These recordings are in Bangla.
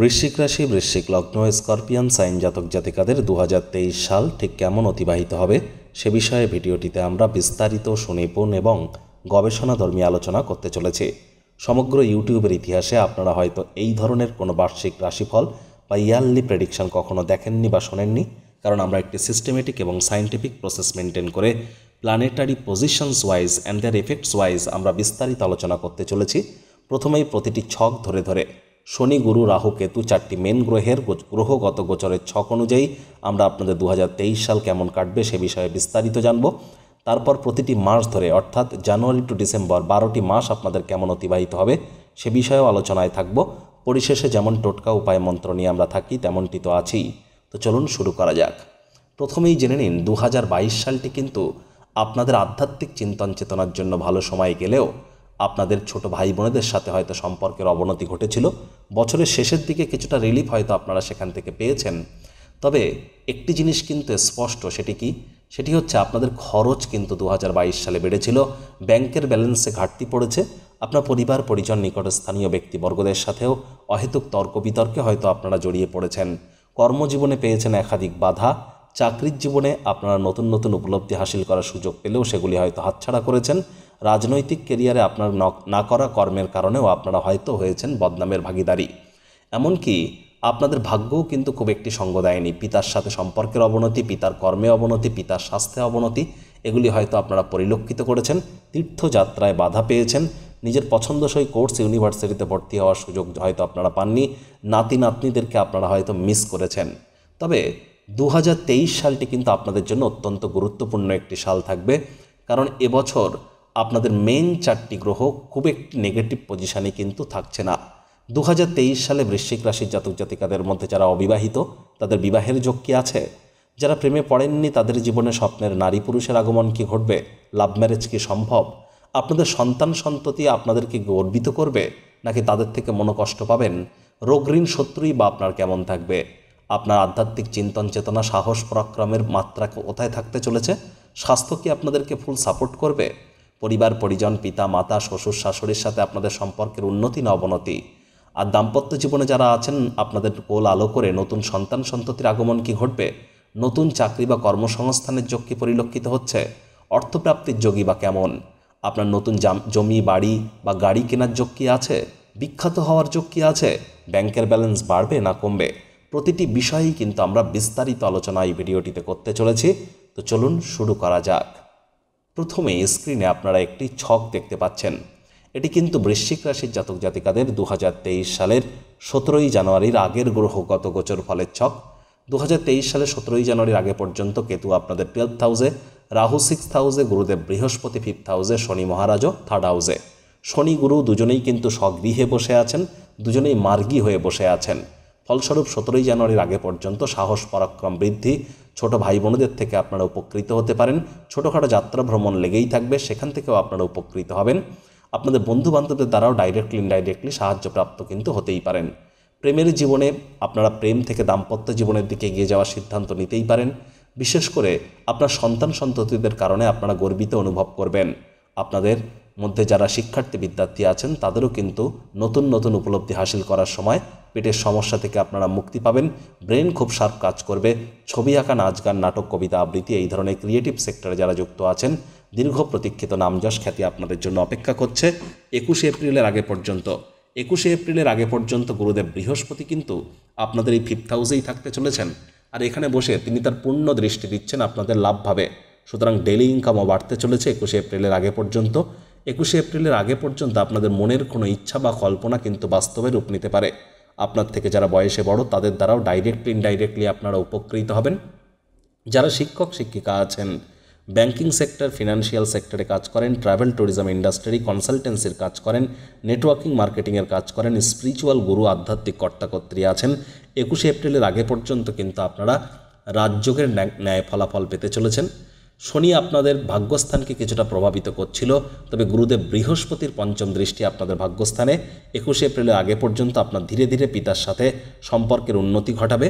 বৃশ্চিক রাশি বৃশ্চিক লগ্ন স্করপিয়ান সাইন জাতক জাতিকাদের দু সাল ঠিক কেমন অতিবাহিত হবে সে বিষয়ে ভিডিওটিতে আমরা বিস্তারিত সুনিপুণ এবং গবেষণাধর্মী আলোচনা করতে চলেছি সমগ্র ইউটিউবের ইতিহাসে আপনারা হয়তো এই ধরনের কোনো বার্ষিক রাশিফল বা ইয়ারলি প্রেডিকশন কখনো দেখেননি বা শোনেননি কারণ আমরা একটি সিস্টেমেটিক এবং সায়েন্টিফিক প্রসেস মেনটেন করে planetary positions wise and their effects wise আমরা বিস্তারিত আলোচনা করতে চলেছি প্রথমেই প্রতিটি ছক ধরে ধরে শনি গুরু রাহু কেতু চারটি মেন গ্রহের গ্রহগত গোচরের ছক অনুযায়ী আমরা আপনাদের দু সাল কেমন কাটবে সে বিষয়ে বিস্তারিত জানব তারপর প্রতিটি মাস ধরে অর্থাৎ জানুয়ারি টু ডিসেম্বর বারোটি মাস আপনাদের কেমন অতিবাহিত হবে সে বিষয়েও আলোচনায় থাকব পরিশেষে যেমন টোটকা উপায় মন্ত্র নিয়ে আমরা থাকি তেমনটি তো আছেই তো চলুন শুরু করা যাক প্রথমেই জেনে নিন দু সালটি কিন্তু আপনাদের আধ্যাত্মিক চিন্তন চেতনার জন্য ভালো সময় গেলেও আপনাদের ছোট ভাই বোনেদের সাথে হয়তো সম্পর্কের অবনতি ঘটেছিল বছরের শেষের দিকে কিছুটা রিলিফ হয়তো আপনারা সেখান থেকে পেয়েছেন তবে একটি জিনিস কিন্তু স্পষ্ট সেটি কি সেটি হচ্ছে আপনাদের খরচ কিন্তু দু সালে বেড়েছিল ব্যাংকের ব্যালেন্সে ঘাটতি পড়েছে আপনার পরিবার পরিজন নিকট স্থানীয় ব্যক্তিবর্গদের সাথেও অহেতুক তর্ক বিতর্কে হয়তো আপনারা জড়িয়ে পড়েছেন কর্মজীবনে পেয়েছেন একাধিক বাধা চাকরির জীবনে আপনারা নতুন নতুন উপলব্ধি হাসিল করার সুযোগ পেলেও সেগুলি হয়তো হাতছাড়া করেছেন রাজনৈতিক কেরিয়ারে আপনার না করা কর্মের কারণেও আপনারা হয়তো হয়েছেন বদনামের ভাগিদারি এমনকি আপনাদের ভাগ্যও কিন্তু খুব একটি সঙ্গ দেয়নি পিতার সাথে সম্পর্কের অবনতি পিতার কর্মে অবনতি পিতার স্বাস্থ্যে অবনতি এগুলি হয়তো আপনারা পরিলক্ষিত করেছেন তীর্থযাত্রায় বাধা পেয়েছেন নিজের পছন্দসই কোর্স ইউনিভার্সিটিতে ভর্তি হওয়ার সুযোগ হয়তো আপনারা পাননি নাতি নাতনিদেরকে আপনারা হয়তো মিস করেছেন তবে দু সালটি কিন্তু আপনাদের জন্য অত্যন্ত গুরুত্বপূর্ণ একটি সাল থাকবে কারণ এবছর আপনাদের মেন চারটি গ্রহ খুব একটি নেগেটিভ পজিশানে কিন্তু থাকছে না দু সালে বৃশ্চিক রাশির জাতক জাতিকাদের মধ্যে যারা অবিবাহিত তাদের বিবাহের যোগ কি আছে যারা প্রেমে পড়েননি তাদের জীবনে স্বপ্নের নারী পুরুষের আগমন কি ঘটবে লাভ ম্যারেজ কি সম্ভব আপনাদের সন্তান সন্ততি আপনাদেরকে গর্বিত করবে নাকি তাদের থেকে মনোকষ্ট পাবেন রোগ ঋণ শত্রুই বা আপনার কেমন থাকবে আপনার আধ্যাত্মিক চিন্তন চেতনা সাহস পরাক্রমের মাত্রা কোথায় থাকতে চলেছে স্বাস্থ্য কি আপনাদেরকে ফুল সাপোর্ট করবে পরিবার পরিজন পিতা মাতা শ্বশুর শাশুড়ির সাথে আপনাদের সম্পর্কের উন্নতি না অবনতি আর দাম্পত্য জীবনে যারা আছেন আপনাদের গোল আলো করে নতুন সন্তান সন্ততির আগমন কি ঘটবে নতুন চাকরি বা কর্মসংস্থানের যোগ কি পরিলক্ষিত হচ্ছে অর্থপ্রাপ্তির যোগী বা কেমন আপনার নতুন জমি বাড়ি বা গাড়ি কেনার যোগ কি আছে বিখ্যাত হওয়ার যোগ কি আছে ব্যাংকের ব্যালেন্স বাড়বে না কমবে প্রতিটি বিষয়েই কিন্তু আমরা বিস্তারিত আলোচনা এই ভিডিওটিতে করতে চলেছি তো চলুন শুরু করা যাক প্রথমে স্ক্রিনে আপনারা একটি ছক দেখতে পাচ্ছেন এটি কিন্তু বৃশ্চিক রাশির জাতক জাতিকাদের দু সালের সতেরোই জানুয়ারির আগের গ্রহগত গোচর ফলের ছক দু সালে সতেরোই জানুয়ারির আগে পর্যন্ত কেতু আপনাদের টুয়েলভ হাউসে রাহু সিক্স হাউসে গুরুদেব বৃহস্পতি ফিফথ হাউসে শনি মহারাজও থার্ড হাউসে শনি গুরু দুজনেই কিন্তু স্বগৃহে বসে আছেন দুজনেই মার্গী হয়ে বসে আছেন ফলস্বরূপ সতেরোই জানুয়ারির আগে পর্যন্ত সাহস পরাক্রম বৃদ্ধি ছোট ভাই বোনদের থেকে আপনারা উপকৃত হতে পারেন ছোটোখাটো যাত্রা ভ্রমণ লেগেই থাকবে সেখান থেকেও আপনারা উপকৃত হবেন আপনাদের বন্ধু বান্ধবদের দ্বারাও ডাইরেক্টলি ইনডাইরেক্টলি সাহায্যপ্রাপ্ত কিন্তু হতেই পারেন প্রেমের জীবনে আপনারা প্রেম থেকে দাম্পত্য জীবনের দিকে এগিয়ে যাওয়ার সিদ্ধান্ত নিতেই পারেন বিশেষ করে আপনার সন্তান সন্ততিদের কারণে আপনারা গর্বিত অনুভব করবেন আপনাদের মধ্যে যারা শিক্ষার্থী বিদ্যার্থী আছেন তাদেরও কিন্তু নতুন নতুন উপলব্ধি হাসিল করার সময় পেটের সমস্যা থেকে আপনারা মুক্তি পাবেন ব্রেন খুব শার্প কাজ করবে ছবি আঁকা নাচ গান নাটক কবিতা আবৃত্তি এই ধরনের ক্রিয়েটিভ সেক্টরে যারা যুক্ত আছেন দীর্ঘ প্রতীক্ষিত নামযশ খ্যাতি আপনাদের জন্য অপেক্ষা করছে একুশে এপ্রিলের আগে পর্যন্ত একুশে এপ্রিলের আগে পর্যন্ত গুরুদেব বৃহস্পতি কিন্তু আপনাদের এই ফিফথ হাউসেই থাকতে চলেছেন আর এখানে বসে তিনি তার পূর্ণ দৃষ্টি দিচ্ছেন আপনাদের লাভভাবে সুতরাং ডেলি ইনকামও বাড়তে চলেছে একুশে এপ্রিলের আগে পর্যন্ত একুশে এপ্রিলের আগে পর্যন্ত আপনাদের মনের কোনো ইচ্ছা বা কল্পনা কিন্তু বাস্তবে রূপ নিতে পারে আপনার থেকে যারা বয়সে বড় তাদের দ্বারাও ডাইরেক্টলি ইনডাইরেক্টলি আপনারা উপকৃত হবেন যারা শিক্ষক শিক্ষিকা আছেন ব্যাংকিং সেক্টর ফিনান্সিয়াল সেক্টরে কাজ করেন ট্রাভেল ট্যুরিজম ইন্ডাস্ট্রি কনসালটেন্সির কাজ করেন নেটওয়ার্কিং মার্কেটিংয়ের কাজ করেন স্পিরিচুয়াল গুরু আধ্যাত্মিক কর্তাকর্ত্রী আছেন একুশে এপ্রিলের আগে পর্যন্ত কিন্তু আপনারা রাজযোগের ন্যায় ফলাফল পেতে চলেছেন শনি আপনাদের ভাগ্যস্থানকে কিছুটা প্রভাবিত করছিল তবে গুরুদেব বৃহস্পতির পঞ্চম দৃষ্টি আপনাদের ভাগ্যস্থানে একুশে এপ্রিলের আগে পর্যন্ত আপনার ধীরে ধীরে পিতার সাথে সম্পর্কের উন্নতি ঘটাবে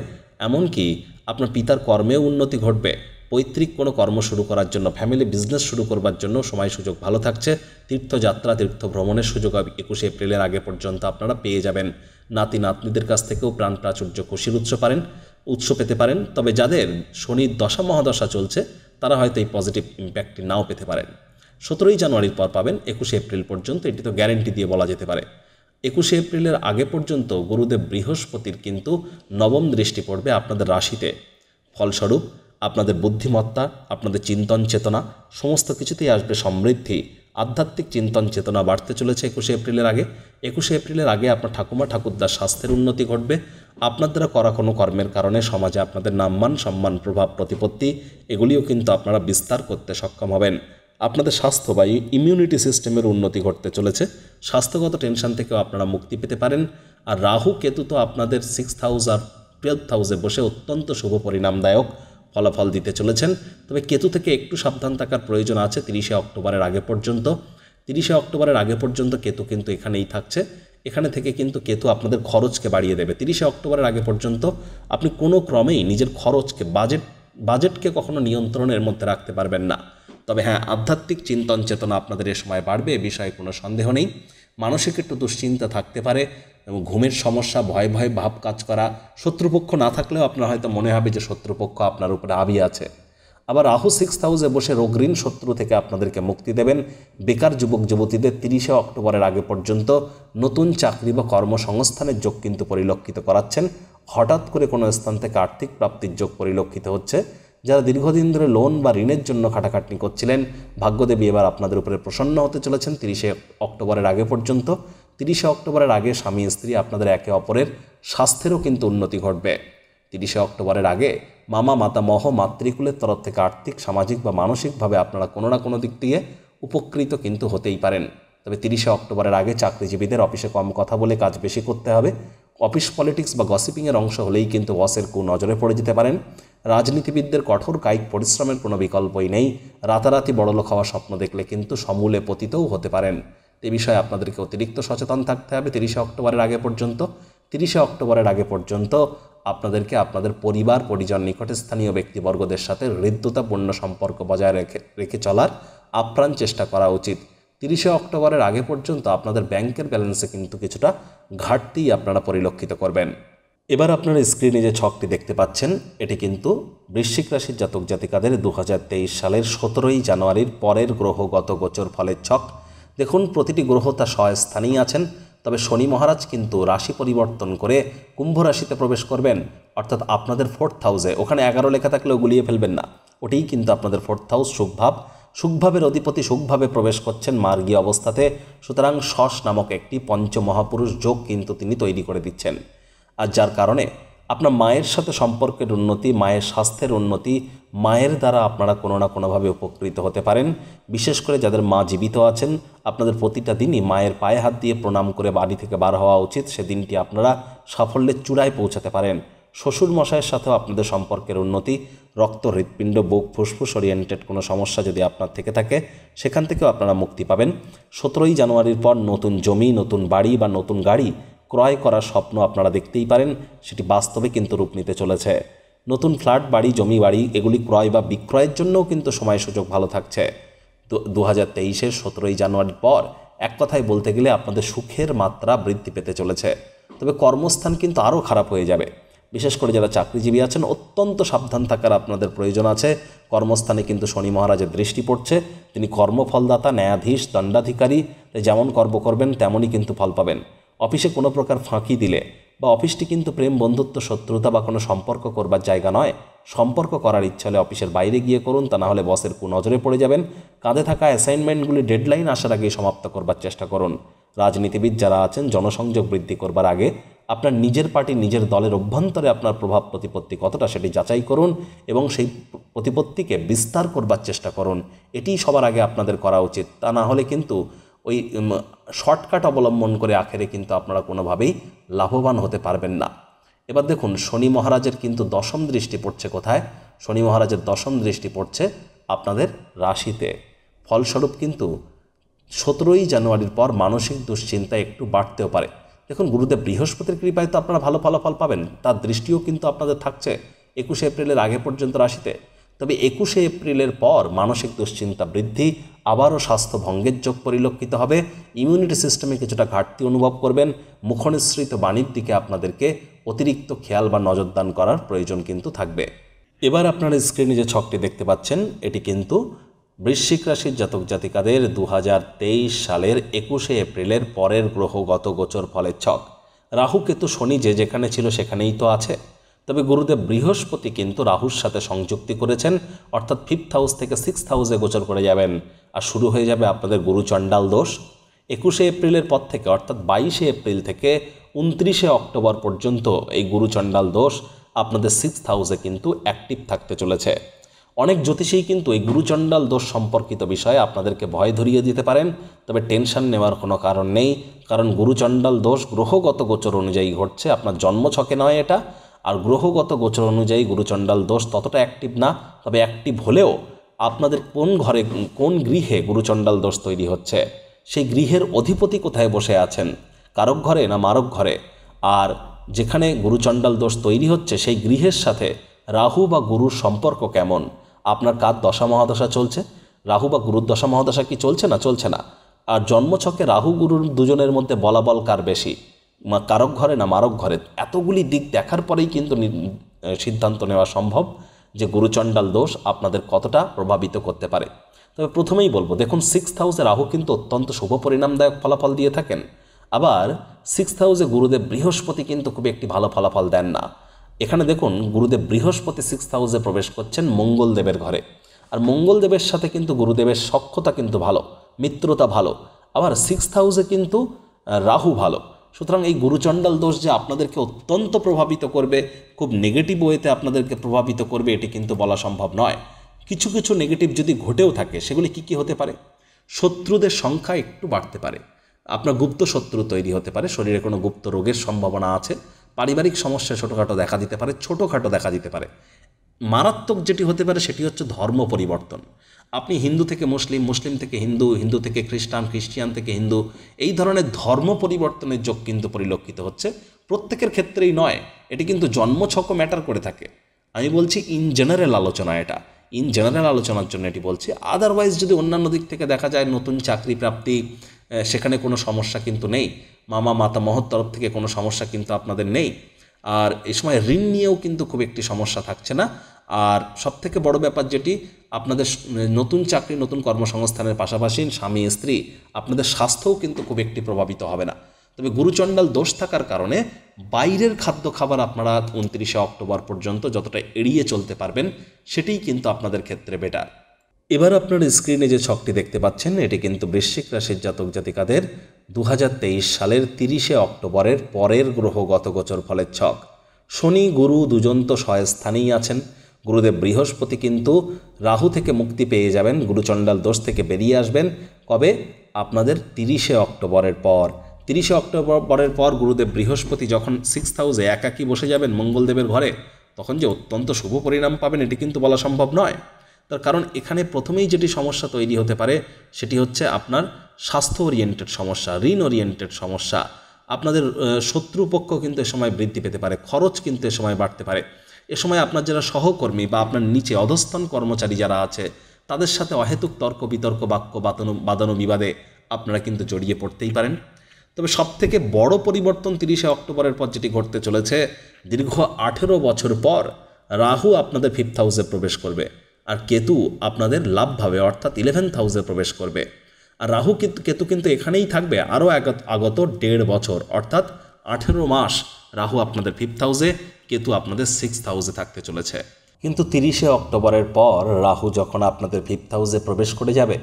এমনকি আপনার পিতার কর্মেও উন্নতি ঘটবে পৈতৃক কোনো কর্ম শুরু করার জন্য ফ্যামিলি বিজনেস শুরু করবার জন্য সময় সুযোগ ভালো থাকছে তীর্থযাত্রা তীর্থ ভ্রমণের সুযোগ একুশে এপ্রিলের আগে পর্যন্ত আপনারা পেয়ে যাবেন নাতি নাতনিদের কাছ থেকেও প্রাণ প্রাচুর্য খুশির উৎস পারেন উৎস পেতে পারেন তবে যাদের শনির দশা মহাদশা চলছে তারা হয়তো এই পজিটিভ ইম্প্যাক্টটি নাও পেতে পারেন সতেরোই জানুয়ারির পর পাবেন একুশে এপ্রিল পর্যন্ত এটি তো গ্যারেন্টি দিয়ে বলা যেতে পারে একুশে এপ্রিলের আগে পর্যন্ত গুরুদেব বৃহস্পতির কিন্তু নবম দৃষ্টি পড়বে আপনাদের রাশিতে ফলস্বরূপ আপনাদের বুদ্ধিমত্তা আপনাদের চিন্তন চেতনা সমস্ত কিছুতেই আসবে সমৃদ্ধি আধ্যাত্মিক চিন্তন চেতনা বাড়তে চলেছে একুশে এপ্রিলের আগে একুশে এপ্রিলের আগে আপনার ঠাকুমা ঠাকুরদার স্বাস্থ্যের উন্নতি ঘটবে আপনার দ্বারা করা কোনো কর্মের কারণে সমাজে আপনাদের নামমান সম্মান প্রভাব প্রতিপত্তি এগুলিও কিন্তু আপনারা বিস্তার করতে সক্ষম হবেন আপনাদের স্বাস্থ্য বা ইমিউনিটি সিস্টেমের উন্নতি ঘটতে চলেছে স্বাস্থ্যগত টেনশন থেকেও আপনারা মুক্তি পেতে পারেন আর রাহু কেতু তো আপনাদের সিক্স হাউস আর টুয়েলভ হাউসে বসে অত্যন্ত শুভ পরিণামদায়ক ফলাফল দিতে চলেছেন তবে কেতু থেকে একটু সাবধান থাকার প্রয়োজন আছে তিরিশে অক্টোবরের আগে পর্যন্ত তিরিশে অক্টোবরের আগে পর্যন্ত কেতু কিন্তু এখানেই থাকছে এখানে থেকে কিন্তু কেতু আপনাদের খরচকে বাড়িয়ে দেবে তিরিশে অক্টোবরের আগে পর্যন্ত আপনি কোনো ক্রমেই নিজের খরচকে বাজেট বাজেটকে কখনো নিয়ন্ত্রণের মধ্যে রাখতে পারবেন না তবে হ্যাঁ আধ্যাত্মিক চিন্তন চেতনা আপনাদের এ সময় বাড়বে এ বিষয়ে কোনো সন্দেহ নেই মানসিক একটু দুশ্চিন্তা থাকতে পারে এবং ঘুমের সমস্যা ভয় ভয় ভাব কাজ করা শত্রুপক্ষ না থাকলেও আপনার হয়তো মনে হবে যে শত্রুপক্ষ আপনার উপরে আবি আছে আবার রাহু সিক্স হাউসে বসে রোগঋণ শত্রু থেকে আপনাদেরকে মুক্তি দেবেন বেকার যুবক যুবতীদের তিরিশে অক্টোবরের আগে পর্যন্ত নতুন চাকরি বা কর্মসংস্থানের যোগ কিন্তু পরিলক্ষিত করাচ্ছেন হঠাৎ করে কোনো স্থান থেকে আর্থিক প্রাপ্তির যোগ পরিলক্ষিত হচ্ছে যারা দীর্ঘদিন ধরে লোন বা ঋণের জন্য খাটাখাটনি করছিলেন ভাগ্যদেবী এবার আপনাদের উপরে প্রসন্ন হতে চলেছেন তিরিশে অক্টোবরের আগে পর্যন্ত তিরিশে অক্টোবরের আগে স্বামী স্ত্রী আপনাদের একে অপরের স্বাস্থ্যেরও কিন্তু উন্নতি ঘটবে তিরিশে অক্টোবরের আগে মামা মাতা মহ মাতৃকুলের তরফ থেকে আর্থিক সামাজিক বা মানসিকভাবে আপনারা কোনো না কোনো দিক দিয়ে উপকৃত কিন্তু হতেই পারেন তবে তিরিশে অক্টোবরের আগে চাকরিজীবীদের অফিসে কম কথা বলে কাজ বেশি করতে হবে অফিস পলিটিক্স বা গসিপিংয়ের অংশ হলেই কিন্তু বসের কু নজরে পড়ে যেতে পারেন রাজনীতিবিদদের কঠোর কায়িক পরিশ্রমের কোনো বিকল্পই নেই রাতারাতি বড়লোক হওয়ার স্বপ্ন দেখলে কিন্তু সমূলে পতিতও হতে পারেন এ বিষয়ে আপনাদেরকে অতিরিক্ত সচেতন থাকতে হবে তিরিশে অক্টোবরের আগে পর্যন্ত তিরিশে অক্টোবরের আগে পর্যন্ত আপনাদেরকে আপনাদের পরিবার পরিজন নিকটে স্থানীয় ব্যক্তিবর্গদের সাথে হৃদ্যতাপূর্ণ সম্পর্ক বজায় রেখে রেখে চলার আপ্রাণ চেষ্টা করা উচিত তিরিশে অক্টোবরের আগে পর্যন্ত আপনাদের ব্যাংকের ব্যালেন্সে কিন্তু কিছুটা ঘাটতি আপনারা পরিলক্ষিত করবেন এবার আপনারা স্ক্রিনে যে ছকটি দেখতে পাচ্ছেন এটি কিন্তু বৃশ্চিক রাশির জাতক জাতিকাদের দু সালের সতেরোই জানুয়ারির পরের গ্রহ গত গোচর ফলের ছক দেখুন প্রতিটি গ্রহ তা স্বস্থানেই আছেন তবে শনি মহারাজ কিন্তু রাশি পরিবর্তন করে কুম্ভ রাশিতে প্রবেশ করবেন অর্থাৎ আপনাদের ফোর্থ হাউসে ওখানে এগারো লেখা থাকলেও গুলিয়ে ফেলবেন না ওটিই কিন্তু আপনাদের ফোর্থ হাউস সুখভাব সুখভাবের অধিপতি সুখভাবে প্রবেশ করছেন মার্গী অবস্থাতে সুতরাং শস নামক একটি পঞ্চমহাপুরুষ যোগ কিন্তু তিনি তৈরি করে দিচ্ছেন আর যার কারণে আপনার মায়ের সাথে সম্পর্কের উন্নতি মায়ের স্বাস্থ্যের উন্নতি মায়ের দ্বারা আপনারা কোনো না কোনোভাবে উপকৃত হতে পারেন বিশেষ করে যাদের মা জীবিত আছেন আপনাদের প্রতিটা দিনই মায়ের পায়ে হাত দিয়ে প্রণাম করে বাড়ি থেকে বার হওয়া উচিত সেদিনটি আপনারা সাফল্যের চূড়ায় পৌঁছাতে পারেন শ্বশুর মশাইয়ের সাথেও আপনাদের সম্পর্কের উন্নতি রক্ত হৃৎপিণ্ড বুক ফুসফুস ওরিয়েন্টেড কোনো সমস্যা যদি আপনার থেকে থাকে সেখান থেকেও আপনারা মুক্তি পাবেন সতেরোই জানুয়ারির পর নতুন জমি নতুন বাড়ি বা নতুন গাড়ি ক্রয় করার স্বপ্ন আপনারা দেখতেই পারেন সেটি বাস্তবে কিন্তু রূপ নিতে চলেছে নতুন ফ্ল্যাট বাড়ি জমি বাড়ি এগুলি ক্রয় বা বিক্রয়ের জন্যও কিন্তু সময় সুযোগ ভালো থাকছে দু হাজার তেইশের সতেরোই জানুয়ারির পর এক কথায় বলতে গেলে আপনাদের সুখের মাত্রা বৃদ্ধি পেতে চলেছে তবে কর্মস্থান কিন্তু আরও খারাপ হয়ে যাবে বিশেষ করে যারা চাকরিজীবী আছেন অত্যন্ত সাবধান থাকার আপনাদের প্রয়োজন আছে কর্মস্থানে কিন্তু শনি মহারাজের দৃষ্টি পড়ছে তিনি কর্মফলদাতা ন্যায়াধীশ দণ্ডাধিকারী যেমন কর্ম করবেন তেমনই কিন্তু ফল পাবেন অফিসে কোনো প্রকার ফাঁকি দিলে বা অফিসটি কিন্তু প্রেম বন্ধুত্ব শত্রুতা বা কোনো সম্পর্ক করবার জায়গা নয় সম্পর্ক করার ইচ্ছা হলে অফিসের বাইরে গিয়ে করুন তা না হলে বসের নজরে পড়ে যাবেন কাঁধে থাকা অ্যাসাইনমেন্টগুলি ডেডলাইন আসার আগেই সমাপ্ত করবার চেষ্টা করুন রাজনীতিবিদ যারা আছেন জনসংযোগ বৃদ্ধি করবার আগে আপনার নিজের পার্টি নিজের দলের অভ্যন্তরে আপনার প্রভাব প্রতিপত্তি কতটা সেটি যাচাই করুন এবং সেই প্রতিপত্তিকে বিস্তার করবার চেষ্টা করুন এটি সবার আগে আপনাদের করা উচিত তা না হলে কিন্তু ওই শর্টকাট অবলম্বন করে আখেরে কিন্তু আপনারা কোনোভাবেই লাভবান হতে পারবেন না এবার দেখুন শনি মহারাজের কিন্তু দশম দৃষ্টি পড়ছে কোথায় শনি মহারাজের দশম দৃষ্টি পড়ছে আপনাদের রাশিতে ফলস্বরূপ কিন্তু সতেরোই জানুয়ারির পর মানসিক দুশ্চিন্তা একটু বাড়তেও পারে দেখুন গুরুদেব বৃহস্পতির কৃপায় তো আপনারা ভালো ফলাফল পাবেন তার দৃষ্টিও কিন্তু আপনাদের থাকছে একুশে এপ্রিলের আগে পর্যন্ত রাশিতে তবে একুশে এপ্রিলের পর মানসিক দুশ্চিন্তা বৃদ্ধি আবারও স্বাস্থ্য ভঙ্গের যোগ পরিলক্ষিত হবে ইমিউনিটি সিস্টেমে কিছুটা ঘাটতি অনুভব করবেন মুখনিসৃত বাণীর দিকে আপনাদেরকে অতিরিক্ত খেয়াল বা নজরদান করার প্রয়োজন কিন্তু থাকবে এবার আপনারা স্ক্রিনে যে ছকটি দেখতে পাচ্ছেন এটি কিন্তু বৃশ্চিক রাশির জাতক জাতিকাদের দু সালের একুশে এপ্রিলের পরের গ্রহগত গোচর ফলের ছক রাহু কেতু শনি যে যেখানে ছিল সেখানেই তো আছে তবে গুরুদেব বৃহস্পতি কিন্তু রাহুর সাথে সংযুক্তি করেছেন অর্থাৎ ফিফথ হাউস থেকে সিক্সথ হাউসে গোচর করে যাবেন আর শুরু হয়ে যাবে আপনাদের গুরুচণ্ডাল দোষ একুশে এপ্রিলের পর থেকে অর্থাৎ বাইশে এপ্রিল থেকে উনত্রিশে অক্টোবর পর্যন্ত এই গুরুচণ্ডাল দোষ আপনাদের সিক্সথ হাউসে কিন্তু অ্যাক্টিভ থাকতে চলেছে অনেক জ্যোতিষেই কিন্তু এই গুরুচণ্ডাল দোষ সম্পর্কিত বিষয়ে আপনাদেরকে ভয় ধরিয়ে দিতে পারেন তবে টেনশন নেওয়ার কোনো কারণ নেই কারণ গুরুচণ্ডাল দোষ গ্রহগত গোচর অনুযায়ী ঘটছে আপনার জন্ম ছকে নয় এটা আর গ্রহগত গোচর অনুযায়ী গুরুচণ্ডাল দোষ ততটা অ্যাক্টিভ না তবে অ্যাক্টিভ হলেও আপনাদের কোন ঘরে কোন গৃহে গুরুচণ্ডাল দোষ তৈরি হচ্ছে সেই গৃহের অধিপতি কোথায় বসে আছেন কারক ঘরে না মারক ঘরে আর যেখানে গুরুচণ্ডাল দোষ তৈরি হচ্ছে সেই গৃহের সাথে রাহু বা গুরুর সম্পর্ক কেমন আপনার কার দশা মহাদশা চলছে রাহু বা গুরুর দশা মহাদশা কি চলছে না চলছে না আর জন্মছকে রাহু গুরুর দুজনের মধ্যে বলা বল কার বেশি কারক ঘরে না মারক ঘরে এতগুলি দিক দেখার পরেই কিন্তু সিদ্ধান্ত নেওয়া সম্ভব যে গুরুচণ্ডাল দোষ আপনাদের কতটা প্রভাবিত করতে পারে তবে প্রথমেই বলবো দেখুন সিক্স হাউসে রাহু কিন্তু অত্যন্ত শুভ পরিণামদায়ক ফলাফল দিয়ে থাকেন আবার সিক্স হাউসে গুরুদেব বৃহস্পতি কিন্তু খুব একটি ভালো ফলাফল দেন না এখানে দেখুন গুরুদেব বৃহস্পতি সিক্স হাউসে প্রবেশ করছেন মঙ্গলদেবের ঘরে আর মঙ্গলদেবের সাথে কিন্তু গুরুদেবের সক্ষতা কিন্তু ভালো মিত্রতা ভালো আবার সিক্স হাউসে কিন্তু রাহু ভালো সুতরাং এই গুরুচণ্ডাল দোষ যে আপনাদেরকে অত্যন্ত প্রভাবিত করবে খুব নেগেটিভ ওয়েতে আপনাদেরকে প্রভাবিত করবে এটি কিন্তু বলা সম্ভব নয় কিছু কিছু নেগেটিভ যদি ঘটেও থাকে সেগুলি কি কি হতে পারে শত্রুদের সংখ্যা একটু বাড়তে পারে আপনার গুপ্ত শত্রু তৈরি হতে পারে শরীরে কোনো গুপ্ত রোগের সম্ভাবনা আছে পারিবারিক সমস্যা ছোটোখাটো দেখা দিতে পারে ছোটোখাটো দেখা দিতে পারে মারাত্মক যেটি হতে পারে সেটি হচ্ছে ধর্ম পরিবর্তন আপনি হিন্দু থেকে মুসলিম মুসলিম থেকে হিন্দু হিন্দু থেকে খ্রিস্টান খ্রিস্টিয়ান থেকে হিন্দু এই ধরনের ধর্ম পরিবর্তনের যোগ কিন্তু পরিলক্ষিত হচ্ছে প্রত্যেকের ক্ষেত্রেই নয় এটি কিন্তু জন্মছক ম্যাটার করে থাকে আমি বলছি ইন জেনারেল আলোচনা এটা ইন জেনারেল আলোচনার জন্য এটি বলছি আদারওয়াইজ যদি অন্যান্য দিক থেকে দেখা যায় নতুন চাকরি প্রাপ্তি সেখানে কোনো সমস্যা কিন্তু নেই মামা মাতা মহর তরফ থেকে কোনো সমস্যা কিন্তু আপনাদের নেই আর এই সময় ঋণ নিয়েও কিন্তু খুব একটি সমস্যা থাকছে না আর সবথেকে বড় ব্যাপার যেটি আপনাদের মানে নতুন চাকরি নতুন কর্মসংস্থানের পাশাপাশি স্বামী স্ত্রী আপনাদের স্বাস্থ্যও কিন্তু খুব একটি প্রভাবিত হবে না তবে গুরুচণ্ডাল দোষ থাকার কারণে বাইরের খাদ্য খাবার আপনারা উনত্রিশে অক্টোবর পর্যন্ত যতটা এড়িয়ে চলতে পারবেন সেটিই কিন্তু আপনাদের ক্ষেত্রে বেটার এবার আপনার স্ক্রিনে যে ছকটি দেখতে পাচ্ছেন এটি কিন্তু বৃশ্চিক রাশির জাতক জাতিকাদের দু সালের তিরিশে অক্টোবরের পরের গ্রহগত গোচর ফলের ছক শনি গুরু দুজন তো স্থানেই আছেন গুরুদেব বৃহস্পতি কিন্তু রাহু থেকে মুক্তি পেয়ে যাবেন গুরুচণ্ডাল দোষ থেকে বেরিয়ে আসবেন কবে আপনাদের তিরিশে অক্টোবরের পর তিরিশে অক্টোবর পরের পর গুরুদেব বৃহস্পতি যখন সিক্স হাউসে একাকি বসে যাবেন মঙ্গলদেবের ঘরে তখন যে অত্যন্ত শুভ পরিণাম পাবেন এটি কিন্তু বলা সম্ভব নয় তার কারণ এখানে প্রথমেই যেটি সমস্যা তৈরি হতে পারে সেটি হচ্ছে আপনার স্বাস্থ্য ওরিয়েন্টেড সমস্যা ঋণ ওরিয়েন্টেড সমস্যা আপনাদের শত্রুপক্ষ কিন্তু এ সময় বৃদ্ধি পেতে পারে খরচ কিন্তু এ সময় বাড়তে পারে এ সময় আপনার যারা সহকর্মী বা আপনার নিচে অধস্থান কর্মচারী যারা আছে তাদের সাথে অহেতুক তর্ক বিতর্ক বাক্য বাতানো বাদানো বিবাদে আপনারা কিন্তু জড়িয়ে পড়তেই পারেন তবে সবথেকে বড় পরিবর্তন তিরিশে অক্টোবরের পর যেটি ঘটতে চলেছে দীর্ঘ আঠেরো বছর পর রাহু আপনাদের ফিফথ হাউসে প্রবেশ করবে আর কেতু আপনাদের লাভ ভাবে অর্থাৎ ইলেভেন্থ হাউসে প্রবেশ করবে আর রাহু কিন্তু কেতু কিন্তু এখানেই থাকবে আরও আগত দেড় বছর অর্থাৎ আঠেরো মাস রাহু আপনাদের ফিফথ হাউসে কেতু আপনাদের সিক্সথ হাউসে থাকতে চলেছে কিন্তু তিরিশে অক্টোবরের পর রাহু যখন আপনাদের ফিফথ হাউসে প্রবেশ করে যাবে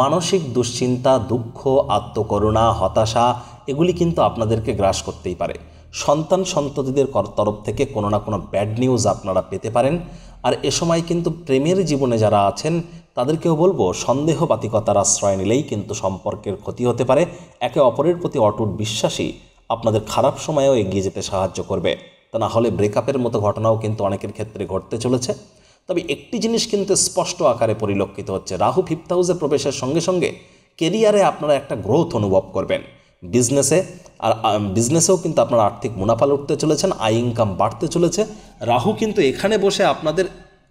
মানসিক দুশ্চিন্তা দুঃখ আত্মকরুণা হতাশা এগুলি কিন্তু আপনাদেরকে গ্রাস করতেই পারে সন্তান সন্ততিদের তরফ থেকে কোনো না কোনো ব্যাড নিউজ আপনারা পেতে পারেন আর এ সময় কিন্তু প্রেমের জীবনে যারা আছেন তাদেরকেও বলবো সন্দেহবাতিকতার আশ্রয় নিলেই কিন্তু সম্পর্কের ক্ষতি হতে পারে একে অপরের প্রতি অটুট বিশ্বাসী আপনাদের খারাপ সময়েও এগিয়ে যেতে সাহায্য করবে তা না হলে ব্রেকআপের মতো ঘটনাও কিন্তু অনেকের ক্ষেত্রে ঘটতে চলেছে তবে একটি জিনিস কিন্তু স্পষ্ট আকারে পরিলক্ষিত হচ্ছে রাহু ফিফথ হাউসে প্রবেশের সঙ্গে সঙ্গে কেরিয়ারে আপনারা একটা গ্রোথ অনুভব করবেন বিজনেসে আর বিজনেসেও কিন্তু আপনার আর্থিক মুনাফা লুটতে চলেছেন আয় ইনকাম বাড়তে চলেছে রাহু কিন্তু এখানে বসে আপনাদের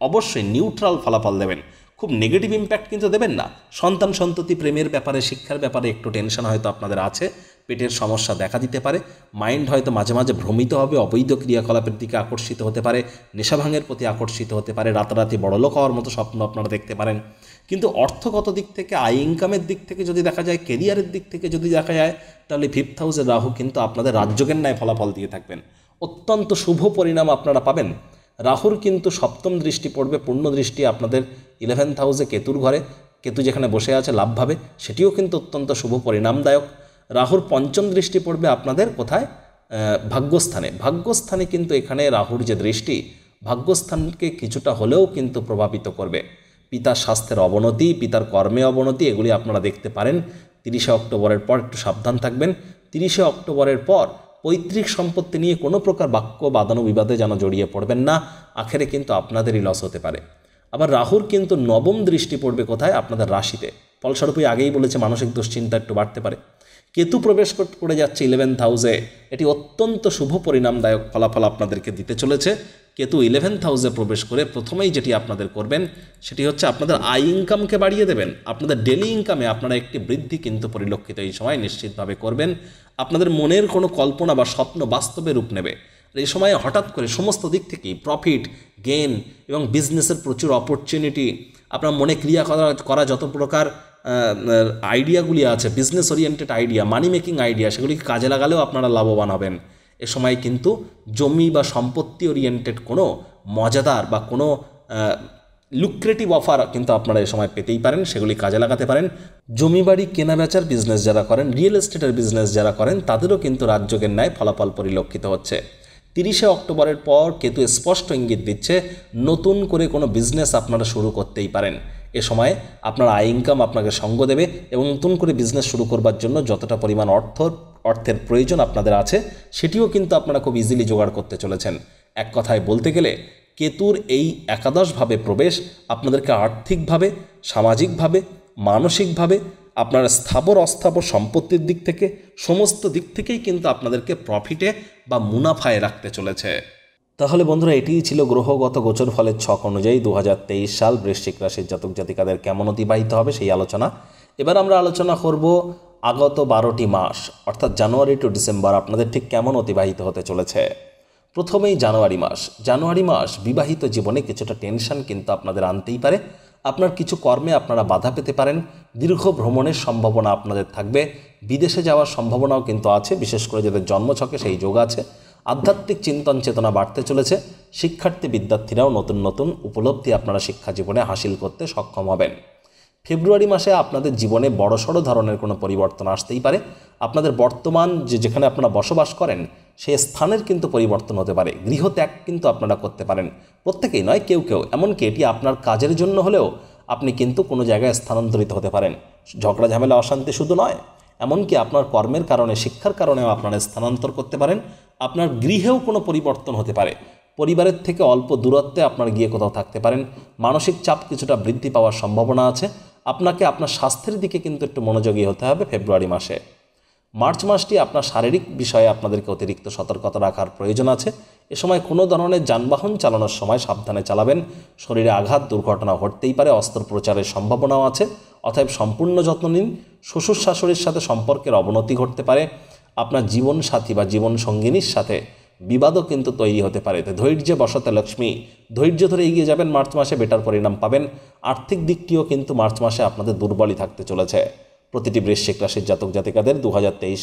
অবশ্যই নিউট্রাল ফলাফল দেবেন খুব নেগেটিভ ইম্প্যাক্ট কিন্তু দেবেন না সন্তান সন্ততি প্রেমের ব্যাপারে শিক্ষার ব্যাপারে একটু টেনশন হয়তো আপনাদের আছে পেটের সমস্যা দেখা দিতে পারে মাইন্ড হয়তো মাঝে মাঝে ভ্রমিত হবে অবৈধ ক্রিয়াকলাপের দিকে আকর্ষিত হতে পারে নেশাভাঙের প্রতি আকর্ষিত হতে পারে রাতারাতি বড়লোক হওয়ার মতো স্বপ্ন আপনারা দেখতে পারেন কিন্তু অর্থগত দিক থেকে আয় ইনকামের দিক থেকে যদি দেখা যায় কেরিয়ারের দিক থেকে যদি দেখা যায় তাহলে ফিফথ হাউসের রাহু কিন্তু আপনাদের রাজ্যকের ন্যায় ফলাফল দিয়ে থাকবেন অত্যন্ত শুভ পরিণাম আপনারা পাবেন রাহুর কিন্তু সপ্তম দৃষ্টি পড়বে পূর্ণ দৃষ্টি আপনাদের ইলেভেন্থ হাউসে কেতুর ঘরে কেতু যেখানে বসে আছে লাভভাবে সেটিও কিন্তু অত্যন্ত শুভ পরিণামদায়ক রাহুর পঞ্চম দৃষ্টি পড়বে আপনাদের কোথায় ভাগ্যস্থানে ভাগ্যস্থানে কিন্তু এখানে রাহুর যে দৃষ্টি ভাগ্যস্থানকে কিছুটা হলেও কিন্তু প্রভাবিত করবে পিতার স্বাস্থ্যের অবনতি পিতার কর্মে অবনতি এগুলি আপনারা দেখতে পারেন তিরিশে অক্টোবরের পর একটু সাবধান থাকবেন তিরিশে অক্টোবরের পর পৈতৃক সম্পত্তি নিয়ে কোনো প্রকার বাক্য বিবাদে যেন জড়িয়ে পড়বেন না আখেরে কিন্তু আপনাদেরই লস হতে পারে আবার রাহুর কিন্তু নবম দৃষ্টি পড়বে কোথায় আপনাদের রাশিতে ফলস্বরূপই আগেই বলেছে মানসিক দুশ্চিন্তা একটু বাড়তে পারে কেতু প্রবেশ করে যাচ্ছে ইলেভেন্থ হাউসে এটি অত্যন্ত শুভ পরিণামদায়ক ফলাফল আপনাদেরকে দিতে চলেছে কেতু ইলেভেন্থ হাউসে প্রবেশ করে প্রথমেই যেটি আপনাদের করবেন সেটি হচ্ছে আপনাদের আয় ইনকামকে বাড়িয়ে দেবেন আপনাদের ডেলি ইনকামে আপনারা একটি বৃদ্ধি কিন্তু পরিলক্ষিত এই সময় নিশ্চিতভাবে করবেন আপনাদের মনের কোনো কল্পনা বা স্বপ্ন বাস্তবে রূপ নেবে এই সময়ে হঠাৎ করে সমস্ত দিক থেকেই প্রফিট গেন এবং বিজনেসের প্রচুর অপরচুনিটি আপনার মনে ক্রিয়া করা যত প্রকার আইডিয়াগুলি আছে business oriented idea money making idea সেগুলিকে কাজে লাগালেও আপনারা লাভবান হবেন এ সময় কিন্তু জমি বা সম্পত্তি ওরিয়েন্টেড কোনো মজাদার বা কোনো লুক্রেটিভ অফার কিন্তু আপনারা এ সময় পেতেই পারেন সেগুলি কাজে লাগাতে পারেন জমি বাড়ি কেনা বেচার বিজনেস যারা করেন রিয়েল এস্টেটের বিজনেস যারা করেন তাদেরও কিন্তু রাজ্যকের ন্যায় ফলাফল পরিলক্ষিত হচ্ছে তিরিশে অক্টোবরের পর কেতু স্পষ্ট ইঙ্গিত দিচ্ছে নতুন করে কোনো বিজনেস আপনারা শুরু করতেই পারেন এ সময় আপনার আয় ইনকাম আপনাকে সঙ্গ দেবে এবং নতুন করে বিজনেস শুরু করবার জন্য যতটা পরিমাণ অর্থ অর্থের প্রয়োজন আপনাদের আছে সেটিও কিন্তু আপনারা খুব ইজিলি জোগাড় করতে চলেছেন এক কথায় বলতে গেলে কেতুর এই একাদশভাবে প্রবেশ আপনাদেরকে আর্থিকভাবে সামাজিকভাবে মানসিকভাবে আপনার স্থাবর অস্থাবর সম্পত্তির দিক থেকে সমস্ত দিক থেকেই কিন্তু আপনাদেরকে প্রফিটে বা মুনাফায় রাখতে চলেছে তাহলে বন্ধুরা এটিই ছিল গ্রহগত গোচর ফলের ছক অনুযায়ী দু সাল বৃশ্চিক রাশির জাতক জাতিকাদের কেমন অতিবাহিত হবে সেই আলোচনা এবার আমরা আলোচনা করব আগত বারোটি মাস অর্থাৎ জানুয়ারি টু ডিসেম্বর আপনাদের ঠিক কেমন অতিবাহিত হতে চলেছে প্রথমেই জানুয়ারি মাস জানুয়ারি মাস বিবাহিত জীবনে কিছুটা টেনশন কিন্তু আপনাদের আনতেই পারে আপনার কিছু কর্মে আপনারা বাধা পেতে পারেন দীর্ঘ ভ্রমণের সম্ভাবনা আপনাদের থাকবে বিদেশে যাওয়ার সম্ভাবনাও কিন্তু আছে বিশেষ করে যাদের জন্মছকে সেই যোগ আছে আধ্যাত্মিক চিন্তন চেতনা বাড়তে চলেছে শিক্ষার্থী বিদ্যার্থীরাও নতুন নতুন উপলব্ধি আপনারা শিক্ষা জীবনে হাসিল করতে সক্ষম হবেন ফেব্রুয়ারি মাসে আপনাদের জীবনে বড়সড় ধরনের কোনো পরিবর্তন আসতেই পারে আপনাদের বর্তমান যে যেখানে আপনারা বসবাস করেন সে স্থানের কিন্তু পরিবর্তন হতে পারে গৃহত্যাগ কিন্তু আপনারা করতে পারেন প্রত্যেকেই নয় কেউ কেউ এমনকি এটি আপনার কাজের জন্য হলেও আপনি কিন্তু কোনো জায়গায় স্থানান্তরিত হতে পারেন ঝগড়া ঝামেলা অশান্তি শুধু নয় এমনকি আপনার কর্মের কারণে শিক্ষার কারণেও আপনারা স্থানান্তর করতে পারেন আপনার গৃহেও কোনো পরিবর্তন হতে পারে পরিবারের থেকে অল্প দূরত্বে আপনার গিয়ে কোথাও থাকতে পারেন মানসিক চাপ কিছুটা বৃদ্ধি পাওয়ার সম্ভাবনা আছে আপনাকে আপনার স্বাস্থ্যের দিকে কিন্তু একটু মনোযোগী হতে হবে ফেব্রুয়ারি মাসে মার্চ মাসটি আপনার শারীরিক বিষয়ে আপনাদেরকে অতিরিক্ত সতর্কতা রাখার প্রয়োজন আছে এ সময় কোনো ধরনের যানবাহন চালানোর সময় সাবধানে চালাবেন শরীরে আঘাত দুর্ঘটনা ঘটতেই পারে অস্ত্রোপচারের সম্ভাবনাও আছে অতএব সম্পূর্ণ যত্ন নিন শ্বশুর শাশুড়ির সাথে সম্পর্কের অবনতি ঘটতে পারে আপনার জীবন সাথী বা জীবন সঙ্গিনীর সাথে বিবাদও কিন্তু তৈরি হতে পারে ধৈর্যে বসতে লক্ষ্মী ধৈর্য ধরে এগিয়ে যাবেন মার্চ মাসে বেটার পরিণাম পাবেন আর্থিক দিকটিও কিন্তু মার্চ মাসে আপনাদের দুর্বলই থাকতে চলেছে প্রতিটি বৃশ্চিক রাশির জাতক জাতিকাদের দু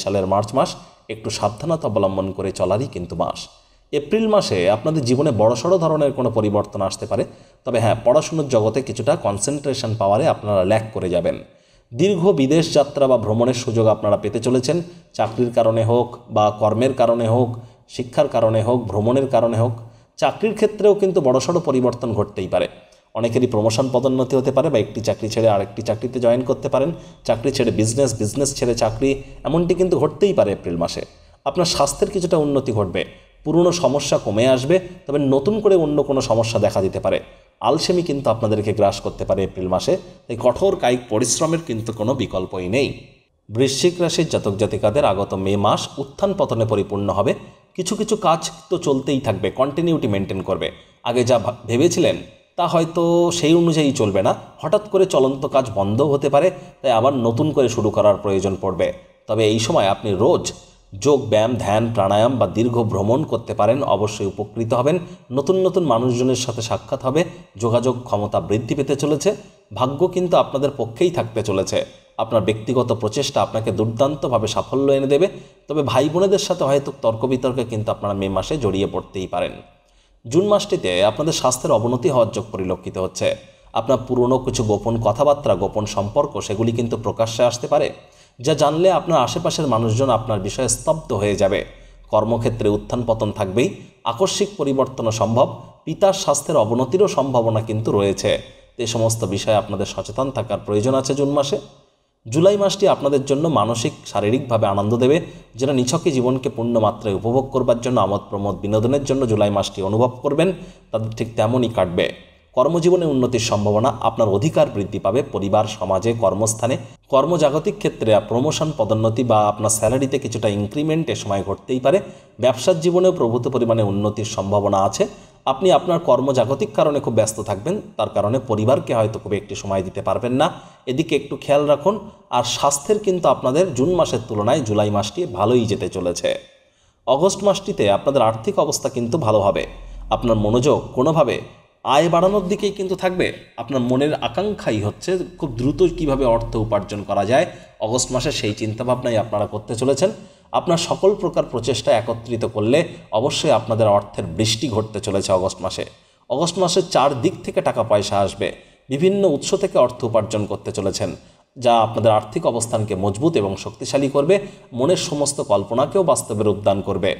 সালের মার্চ মাস একটু সাবধানতা অবলম্বন করে চলারই কিন্তু মাস এপ্রিল মাসে আপনাদের জীবনে বড়সড় ধরনের কোনো পরিবর্তন আসতে পারে তবে হ্যাঁ পড়াশুনোর জগতে কিছুটা কনসেন্ট্রেশন পাওয়ারে আপনারা ল্যাক করে যাবেন দীর্ঘ বিদেশ যাত্রা বা ভ্রমণের সুযোগ আপনারা পেতে চলেছেন চাকরির কারণে হোক বা কর্মের কারণে হোক শিক্ষার কারণে হোক ভ্রমণের কারণে হোক চাকরির ক্ষেত্রেও কিন্তু বড়সড় পরিবর্তন ঘটতেই পারে অনেকেরই প্রমোশন পদোন্নতি হতে পারে বা একটি চাকরি ছেড়ে আরেকটি চাকরিতে জয়েন করতে পারেন চাকরি ছেড়ে বিজনেস বিজনেস ছেড়ে চাকরি এমনটি কিন্তু ঘটতেই পারে এপ্রিল মাসে আপনার স্বাস্থ্যের কিছুটা উন্নতি ঘটবে পুরনো সমস্যা কমে আসবে তবে নতুন করে অন্য কোনো সমস্যা দেখা দিতে পারে আলসেমি কিন্তু আপনাদেরকে গ্রাস করতে পারে এপ্রিল মাসে তাই কঠোর কায়িক পরিশ্রমের কিন্তু কোনো বিকল্পই নেই বৃশ্চিক রাশির জাতক জাতিকাদের আগত মে মাস উত্থান পতনে পরিপূর্ণ হবে কিছু কিছু কাজ তো চলতেই থাকবে কন্টিনিউটি মেনটেন করবে আগে যা ভেবেছিলেন তা হয়তো সেই অনুযায়ী চলবে না হঠাৎ করে চলন্ত কাজ বন্ধ হতে পারে তাই আবার নতুন করে শুরু করার প্রয়োজন পড়বে তবে এই সময় আপনি রোজ যোগ ব্যায়াম ধ্যান প্রাণায়াম বা দীর্ঘ ভ্রমণ করতে পারেন অবশ্যই উপকৃত হবেন নতুন নতুন মানুষজনের সাথে সাক্ষাৎ হবে যোগাযোগ ক্ষমতা বৃদ্ধি পেতে চলেছে ভাগ্য কিন্তু আপনাদের পক্ষেই থাকতে চলেছে আপনার ব্যক্তিগত প্রচেষ্টা আপনাকে দুর্দান্তভাবে সাফল্য এনে দেবে তবে ভাই বোনেদের সাথে হয়তো তর্ক বিতর্কে কিন্তু আপনারা মে মাসে জড়িয়ে পড়তেই পারেন জুন মাসটিতে আপনাদের স্বাস্থ্যের অবনতি হওয়ার যোগ পরিলক্ষিত হচ্ছে আপনার পুরনো কিছু গোপন কথাবার্তা গোপন সম্পর্ক সেগুলি কিন্তু প্রকাশ্যে আসতে পারে যা জানলে আপনার আশেপাশের মানুষজন আপনার বিষয়ে স্তব্ধ হয়ে যাবে কর্মক্ষেত্রে উত্থান পতন থাকবেই আকস্মিক পরিবর্তনও সম্ভব পিতার স্বাস্থ্যের অবনতিরও সম্ভাবনা কিন্তু রয়েছে এ সমস্ত বিষয়ে আপনাদের সচেতন থাকার প্রয়োজন আছে জুন মাসে জুলাই মাসটি আপনাদের জন্য মানসিক শারীরিকভাবে আনন্দ দেবে যেন নিছকে জীবনকে পূর্ণ মাত্রায় উপভোগ করবার জন্য আমোদ প্রমোদ বিনোদনের জন্য জুলাই মাসটি অনুভব করবেন তাদের ঠিক তেমনই কাটবে কর্মজীবনে উন্নতির সম্ভাবনা আপনার অধিকার বৃদ্ধি পাবে পরিবার সমাজে কর্মস্থানে কর্মজাগতিক ক্ষেত্রে প্রমোশন পদোন্নতি বা আপনার স্যালারিতে কিছুটা ইনক্রিমেন্ট এ সময় ঘটতেই পারে ব্যবসার জীবনেও প্রভূত পরিমাণে উন্নতির সম্ভাবনা আছে আপনি আপনার কর্মজাগতিক কারণে খুব ব্যস্ত থাকবেন তার কারণে পরিবারকে হয়তো খুব একটি সময় দিতে পারবেন না এদিকে একটু খেয়াল রাখুন আর স্বাস্থ্যের কিন্তু আপনাদের জুন মাসের তুলনায় জুলাই মাসটি ভালোই যেতে চলেছে অগস্ট মাসটিতে আপনাদের আর্থিক অবস্থা কিন্তু ভালো হবে আপনার মনোযোগ কোনোভাবে আয় বাড়ানোর দিকেই কিন্তু থাকবে আপনার মনের আকাঙ্ক্ষাই হচ্ছে খুব দ্রুত কিভাবে অর্থ উপার্জন করা যায় অগস্ট মাসে সেই চিন্তাভাবনাই আপনারা করতে চলেছেন আপনার সকল প্রকার প্রচেষ্টা একত্রিত করলে অবশ্যই আপনাদের অর্থের বৃষ্টি ঘটতে চলেছে অগস্ট মাসে অগস্ট মাসে চার দিক থেকে টাকা পয়সা আসবে বিভিন্ন উৎস থেকে অর্থ উপার্জন করতে চলেছেন যা আপনাদের আর্থিক অবস্থানকে মজবুত এবং শক্তিশালী করবে মনের সমস্ত কল্পনাকেও বাস্তবে রূপদান করবে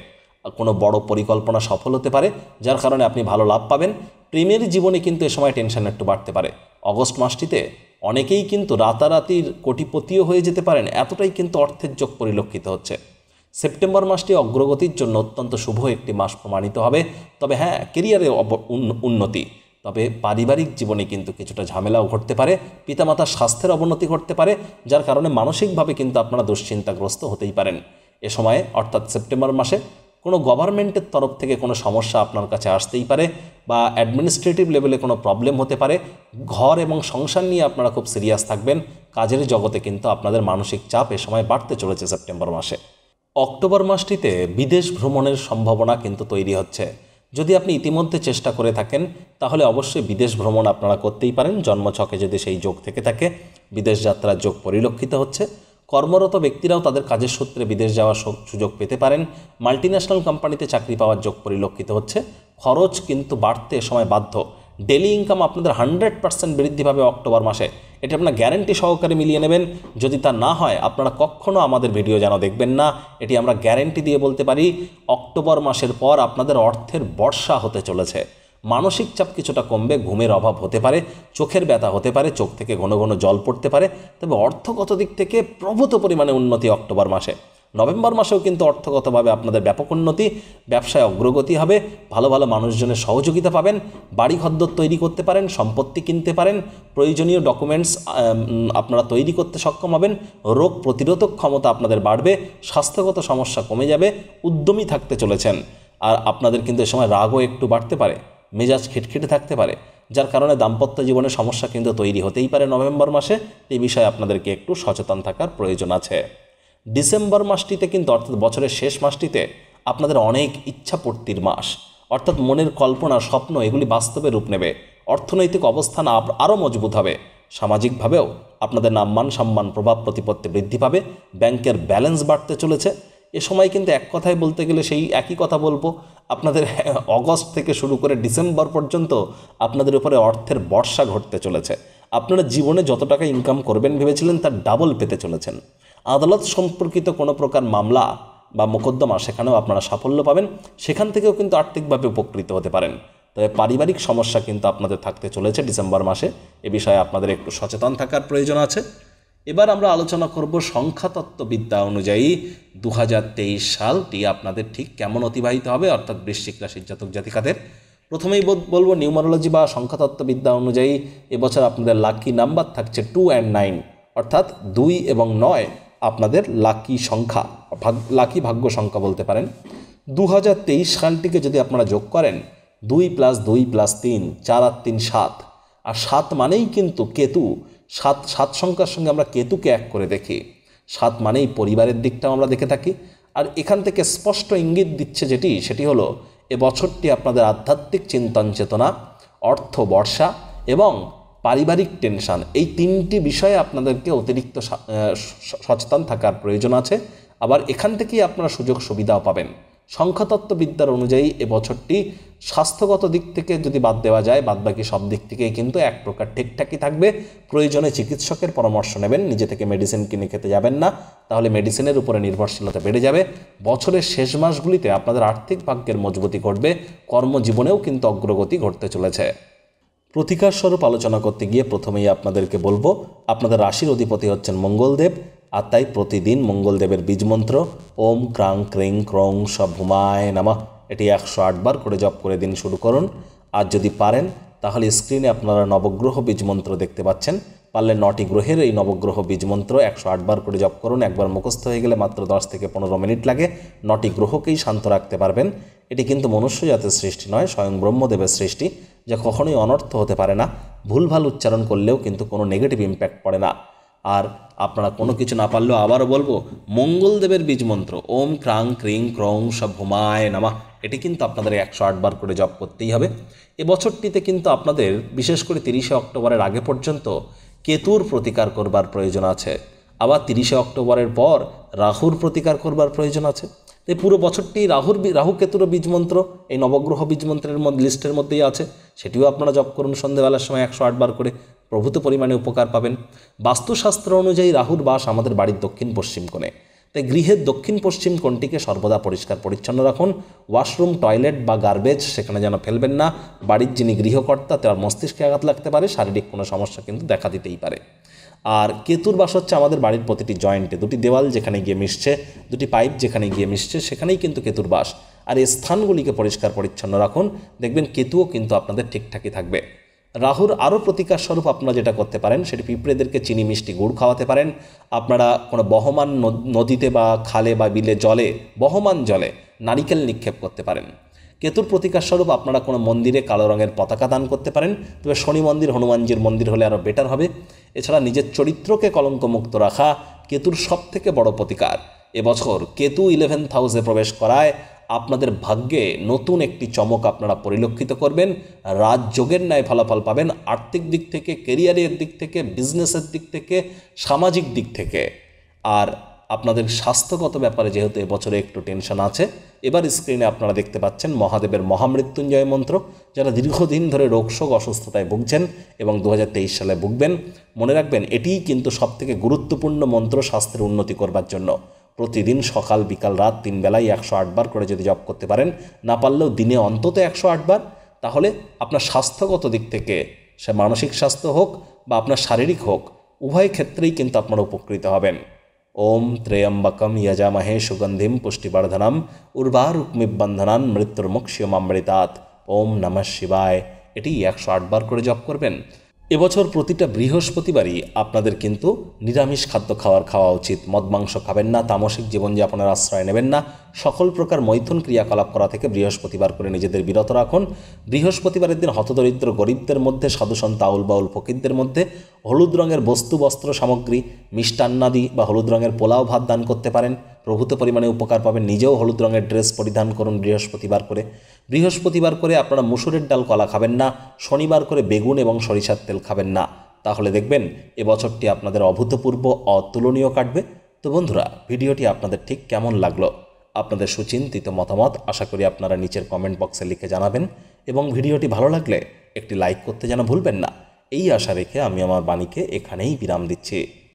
কোনো বড় পরিকল্পনা সফল হতে পারে যার কারণে আপনি ভালো লাভ পাবেন প্রেমের জীবনে কিন্তু এ সময় টেনশন একটু বাড়তে পারে অগস্ট মাসটিতে অনেকেই কিন্তু রাতারাতির কোটিপতিও হয়ে যেতে পারেন এতটাই কিন্তু অর্থের যোগ পরিলক্ষিত হচ্ছে সেপ্টেম্বর মাসটি অগ্রগতির জন্য অত্যন্ত শুভ একটি মাস প্রমাণিত হবে তবে হ্যাঁ কেরিয়ারে উন্নতি তবে পারিবারিক জীবনে কিন্তু কিছুটা ঝামেলাও ঘটতে পারে পিতামাতার স্বাস্থ্যের অবনতি ঘটতে পারে যার কারণে মানসিকভাবে কিন্তু আপনারা দুশ্চিন্তাগ্রস্ত হতেই পারেন এ সময়ে অর্থাৎ সেপ্টেম্বর মাসে কোনো গভর্নমেন্টের তরফ থেকে কোনো সমস্যা আপনার কাছে আসতেই পারে বা অ্যাডমিনিস্ট্রেটিভ লেভেলে কোনো প্রবলেম হতে পারে ঘর এবং সংসার নিয়ে আপনারা খুব সিরিয়াস থাকবেন কাজের জগতে কিন্তু আপনাদের মানসিক চাপ এ সময় বাড়তে চলেছে সেপ্টেম্বর মাসে অক্টোবর মাসটিতে বিদেশ ভ্রমণের সম্ভাবনা কিন্তু তৈরি হচ্ছে যদি আপনি ইতিমধ্যে চেষ্টা করে থাকেন তাহলে অবশ্যই বিদেশ ভ্রমণ আপনারা করতেই পারেন জন্মছকে যদি সেই যোগ থেকে থাকে বিদেশ যাত্রার যোগ পরিলক্ষিত হচ্ছে কর্মরত ব্যক্তিরাও তাদের কাজের সূত্রে বিদেশ যাওয়ার সুযোগ পেতে পারেন মাল্টিন্যাশনাল কোম্পানিতে চাকরি পাওয়ার যোগ পরিলক্ষিত হচ্ছে খরচ কিন্তু বাড়তে সময় বাধ্য ডেলি ইনকাম আপনাদের হান্ড্রেড পার্সেন্ট বৃদ্ধি পাবে অক্টোবর মাসে এটা আপনার গ্যারেন্টি সহকারে মিলিয়ে নেবেন যদি তা না হয় আপনারা কখনও আমাদের ভিডিও যেন দেখবেন না এটি আমরা গ্যারেন্টি দিয়ে বলতে পারি অক্টোবর মাসের পর আপনাদের অর্থের বর্ষা হতে চলেছে মানসিক চাপ কিছুটা কমবে ঘুমের অভাব হতে পারে চোখের ব্যথা হতে পারে চোখ থেকে ঘন ঘন জল পড়তে পারে তবে অর্থগত দিক থেকে প্রভূত পরিমাণে উন্নতি অক্টোবর মাসে নভেম্বর মাসেও কিন্তু অর্থগতভাবে আপনাদের ব্যাপক উন্নতি ব্যবসায় অগ্রগতি হবে ভালো ভালো মানুষজনের সহযোগিতা পাবেন বাড়ি ঘরদর তৈরি করতে পারেন সম্পত্তি কিনতে পারেন প্রয়োজনীয় ডকুমেন্টস আপনারা তৈরি করতে সক্ষম হবেন রোগ প্রতিরোধক ক্ষমতা আপনাদের বাড়বে স্বাস্থ্যগত সমস্যা কমে যাবে উদ্যমী থাকতে চলেছেন আর আপনাদের কিন্তু এ সময় রাগও একটু বাড়তে পারে মেজাজ খিটখিটে থাকতে পারে যার কারণে দাম্পত্য জীবনে সমস্যা কিন্তু তৈরি হতেই পারে নভেম্বর মাসে এই বিষয়ে আপনাদেরকে একটু সচেতন থাকার প্রয়োজন আছে ডিসেম্বর মাসটিতে কিন্তু অর্থাৎ বছরের শেষ মাসটিতে আপনাদের অনেক ইচ্ছাপূর্তির মাস অর্থাৎ মনের কল্পনা স্বপ্ন এগুলি বাস্তবে রূপ নেবে অর্থনৈতিক অবস্থান আরও মজবুত হবে সামাজিকভাবেও আপনাদের নামমান সম্মান প্রভাব প্রতিপত্তি বৃদ্ধি পাবে ব্যাংকের ব্যালেন্স বাড়তে চলেছে এ সময় কিন্তু এক কথায় বলতে গেলে সেই একই কথা বলবো আপনাদের অগস্ট থেকে শুরু করে ডিসেম্বর পর্যন্ত আপনাদের উপরে অর্থের বর্ষা ঘটতে চলেছে আপনারা জীবনে যত টাকা ইনকাম করবেন ভেবেছিলেন তার ডাবল পেতে চলেছেন আদালত সম্পর্কিত কোনো প্রকার মামলা বা মোকদ্দমা সেখানেও আপনারা সাফল্য পাবেন সেখান থেকেও কিন্তু আর্থিকভাবে উপকৃত হতে পারেন তবে পারিবারিক সমস্যা কিন্তু আপনাদের থাকতে চলেছে ডিসেম্বর মাসে এ বিষয়ে আপনাদের একটু সচেতন থাকার প্রয়োজন আছে এবার আমরা আলোচনা করব সংখ্যাতত্ত্ববিদ্যা অনুযায়ী দু সালটি আপনাদের ঠিক কেমন অতিবাহিত হবে অর্থাৎ বৃশ্চিক রাশির জাতক জাতিকাদের প্রথমেই বলবো নিউমারোলজি বা সংখ্যাতত্ত্ববিদ্যা অনুযায়ী এবছর আপনাদের লাকি নাম্বার থাকছে টু অ্যান্ড নাইন অর্থাৎ দুই এবং নয় আপনাদের লাকি সংখ্যা লাকি ভাগ্য সংখ্যা বলতে পারেন দু সালটিকে যদি আপনারা যোগ করেন দুই প্লাস দুই প্লাস তিন চার আর তিন সাত আর সাত মানেই কিন্তু কেতু সাত সাত সংখ্যার সঙ্গে আমরা কেতুকে এক করে দেখি সাত মানেই পরিবারের দিকটাও আমরা দেখে থাকি আর এখান থেকে স্পষ্ট ইঙ্গিত দিচ্ছে যেটি সেটি হলো এ বছরটি আপনাদের আধ্যাত্মিক চিন্তন চেতনা অর্থ বর্ষা এবং পারিবারিক টেনশান এই তিনটি বিষয়ে আপনাদেরকে অতিরিক্ত সচেতন থাকার প্রয়োজন আছে আবার এখান থেকেই আপনারা সুযোগ সুবিধাও পাবেন সংখ্যাতত্ত্ববিদ্যার অনুযায়ী এ বছরটি স্বাস্থ্যগত দিক থেকে যদি বাদ দেওয়া যায় বাদবাকি সব দিক থেকেই কিন্তু এক প্রকার ঠিকঠাকই থাকবে প্রয়োজনে চিকিৎসকের পরামর্শ নেবেন নিজে থেকে মেডিসিন কিনে খেতে যাবেন না তাহলে মেডিসিনের উপরে নির্ভরশীলতা বেড়ে যাবে বছরের শেষ মাসগুলিতে আপনাদের আর্থিক ভাগ্যের মজবুতি ঘটবে কর্মজীবনেও কিন্তু অগ্রগতি ঘটতে চলেছে প্রতিকার স্বরূপ আলোচনা করতে গিয়ে প্রথমেই আপনাদেরকে বলবো আপনাদের রাশির অধিপতি হচ্ছেন মঙ্গলদেব আর তাই প্রতিদিন মঙ্গলদেবের বীজমন্ত্র ওম ক্রাং ক্রিং ক্রং সভুমায় নামা এটি একশো আটবার করে জপ করে দিন শুরু করুন আর যদি পারেন তাহলে স্ক্রিনে আপনারা নবগ্রহ বীজমন্ত্র দেখতে পাচ্ছেন পারলে নটি গ্রহের এই নবগ্রহ বীজমন্ত্র একশো আটবার করে জপ করুন একবার মুখস্থ হয়ে গেলে মাত্র দশ থেকে পনেরো মিনিট লাগে নটি গ্রহকেই শান্ত রাখতে পারবেন এটি কিন্তু মনুষ্য জাতের সৃষ্টি নয় স্বয়ং ব্রহ্মদেবের সৃষ্টি যা কখনোই অনর্থ হতে পারে না ভুলভাল উচ্চারণ করলেও কিন্তু কোনো নেগেটিভ ইম্প্যাক্ট পড়ে না আর আপনারা কোনো কিছু না পারলেও আবারও বলবো মঙ্গলদেবের বীজ মন্ত্র ওম ক্রাং ক্রিং ক্রং সব হুমায় নামা এটি কিন্তু আপনাদের একশো আটবার করে জপ করতেই হবে এবছরটিতে কিন্তু আপনাদের বিশেষ করে তিরিশে অক্টোবরের আগে পর্যন্ত কেতুর প্রতিকার করবার প্রয়োজন আছে আবার তিরিশে অক্টোবরের পর রাহুর প্রতিকার করবার প্রয়োজন আছে তাই পুরো বছরটি রাহুর রাহু কেতুর বীজমন্ত্র এই নবগ্রহ বীজমন্ত্রের লিস্টের মধ্যেই আছে সেটিও আপনারা জপ করুন সন্ধেবেলার সময় একশো আটবার করে প্রভূত পরিমাণে উপকার পাবেন বাস্তুশাস্ত্র অনুযায়ী রাহুর বাস আমাদের বাড়ির দক্ষিণ পশ্চিম কোণে তাই গৃহের দক্ষিণ পশ্চিম কোণটিকে সর্বদা পরিষ্কার পরিচ্ছন্ন রাখুন ওয়াশরুম টয়লেট বা গার্বেজ সেখানে যেন ফেলবেন না বাড়ির যিনি গৃহকর্তা তার মস্তিষ্কে আঘাত লাগতে পারে শারীরিক কোনো সমস্যা কিন্তু দেখা দিতেই পারে আর কেতুর বাস হচ্ছে আমাদের বাড়ির প্রতিটি জয়েন্টে দুটি দেওয়াল যেখানে গিয়ে মিশছে দুটি পাইপ যেখানে গিয়ে মিশছে সেখানেই কিন্তু কেতুর বাস আর এই স্থানগুলিকে পরিষ্কার পরিচ্ছন্ন রাখুন দেখবেন কেতুও কিন্তু আপনাদের ঠিকঠাকই থাকবে রাহুর আরও প্রতিকার স্বরূপ আপনারা যেটা করতে পারেন সেটি পিঁপড়েদেরকে চিনি মিষ্টি গুড় খাওয়াতে পারেন আপনারা কোনো বহমান নদীতে বা খালে বা বিলে জলে বহমান জলে নারিকেল নিক্ষেপ করতে পারেন কেতুর প্রতিকার স্বরূপ আপনারা কোনো মন্দিরে কালো রঙের পতাকা দান করতে পারেন তবে শনি মন্দির হনুমানজির মন্দির হলে আরও বেটার হবে এছাড়া নিজের চরিত্রকে কলঙ্কমুক্ত রাখা কেতুর সব থেকে বড় প্রতিকার এবছর কেতু ইলেভেন্থ হাউসে প্রবেশ করায় আপনাদের ভাগ্যে নতুন একটি চমক আপনারা পরিলক্ষিত করবেন রাজযোগের ন্যায় ফলাফল পাবেন আর্থিক দিক থেকে কেরিয়ারের দিক থেকে বিজনেসের দিক থেকে সামাজিক দিক থেকে আর আপনাদের স্বাস্থ্যগত ব্যাপারে যেহেতু এবছরে একটু টেনশন আছে এবার স্ক্রিনে আপনারা দেখতে পাচ্ছেন মহাদেবের মহামৃত্যুঞ্জয় মন্ত্র যারা দীর্ঘদিন ধরে রোগশোক অসুস্থতায় ভুগছেন এবং দু সালে ভুগবেন মনে রাখবেন এটিই কিন্তু সবথেকে গুরুত্বপূর্ণ মন্ত্র স্বাস্থ্যের উন্নতি করবার জন্য প্রতিদিন সকাল বিকাল রাত তিন বেলায় একশো আটবার করে যদি জপ করতে পারেন না পারলেও দিনে অন্তত একশো আটবার তাহলে আপনার স্বাস্থ্যগত দিক থেকে সে মানসিক স্বাস্থ্য হোক বা আপনার শারীরিক হোক উভয় ক্ষেত্রেই কিন্তু আপনারা উপকৃত হবেন ওম ত্রেয়ম্বকম যজামহে সুগন্ধিম পুষ্টিবর্ধনম মুখ মৃত্যুর্মুক্ষীয়মামৃতাৎ ওম নমঃ শিবায় এটি একশো আটবার করে জপ করবেন এবছর প্রতিটা বৃহস্পতিবারই আপনাদের কিন্তু নিরামিষ খাদ্য খাওয়ার খাওয়া উচিত মদ মাংস খাবেন না তামসিক জীবনযাপনের আশ্রয় নেবেন না সকল প্রকার মৈথুন ক্রিয়াকলাপ করা থেকে বৃহস্পতিবার করে নিজেদের বিরত রাখুন বৃহস্পতিবারের দিন হতদরিদ্র গরিবদের মধ্যে সাধুসন আউল বাউল ফকিরদের মধ্যে হলুদ রঙের বস্তু বস্ত্র সামগ্রী মিষ্টান্নাদি বা হলুদ রঙের পোলাও ভাত দান করতে পারেন প্রভূত পরিমাণে উপকার পাবেন নিজেও হলুদ রঙের ড্রেস পরিধান করুন বৃহস্পতিবার করে বৃহস্পতিবার করে আপনারা মুসুরের ডাল কলা খাবেন না শনিবার করে বেগুন এবং সরিষার তেল খাবেন না তাহলে দেখবেন এবছরটি আপনাদের অভূতপূর্ব অতুলনীয় কাটবে তো বন্ধুরা ভিডিওটি আপনাদের ঠিক কেমন লাগলো আপনাদের সুচিন্তিত মতামত আশা করি আপনারা নিচের কমেন্ট বক্সে লিখে জানাবেন এবং ভিডিওটি ভালো লাগলে একটি লাইক করতে যেন ভুলবেন না এই আশা রেখে আমি আমার বাণীকে এখানেই বিরাম দিচ্ছি